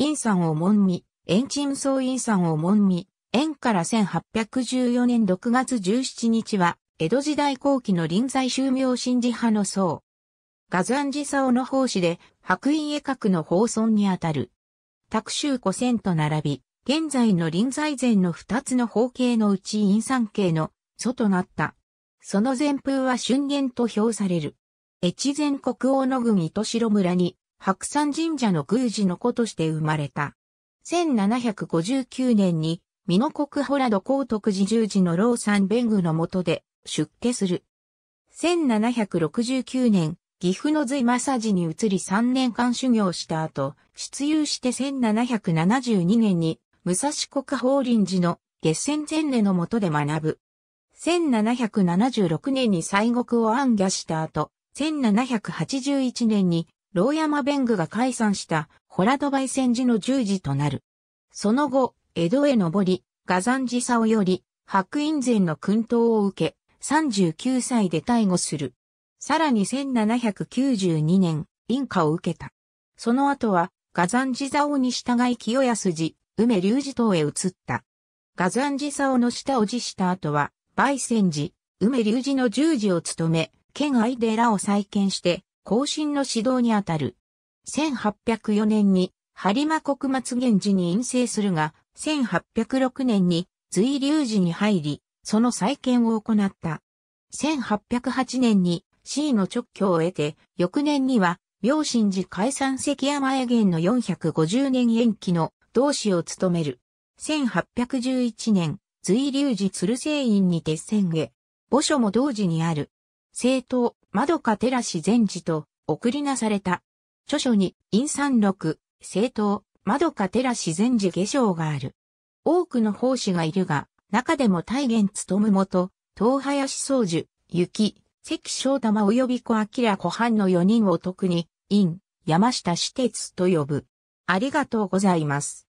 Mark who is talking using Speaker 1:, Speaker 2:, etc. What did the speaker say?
Speaker 1: 陰山を門見、遠鎮総陰山を門見、縁から1814年6月17日は、江戸時代後期の臨済宗明神寺派の僧。ンジサオの奉仕で、白陰絵閣の放尊にあたる。卓州古仙と並び、現在の臨済前の二つの方形のうち陰山形の、祖となった。その前風は春元と評される。越前国王の郡糸城村に、白山神社の宮司の子として生まれた。1759年に、美濃国ホラド高徳寺十字の老山弁具の下で出家する。1769年、岐阜の隋正ジに移り3年間修行した後、出遊して1772年に、武蔵国法輪寺の月仙前例の下で学ぶ。1776年に西国を暗下した後、1781年に牢山弁具が解散した、ホ洞戸焙煎寺の十字となる。その後、江戸へ上り、ガンジ寺オより、白隠禅の訓導を受け、39歳で退捕する。さらに1792年、隠歌を受けた。その後は、ガンジ寺オに従い清安寺、梅隆寺等へ移った。ガンジ寺オの下を辞した後は、焙煎寺、梅隆寺の十字を務め、県で寺を再建して、後進の指導にあたる。1804年に、播磨国末源寺に陰性するが、1806年に随流寺に入り、その再建を行った。1808年に C の直居を得て、翌年には、明神寺解散関山へ源の450年延期の同志を務める。1811年、随流寺鶴聖院に鉄線へ。墓所も同時にある。政党、窓か寺氏禅師と送りなされた。著書に、陰三六、政党、窓か寺氏禅師下章がある。多くの奉仕がいるが、中でも大元務元、東林宗樹、雪、関正玉及び小明小藩の4人を特に、陰、山下私鉄と呼ぶ。ありがとうございます。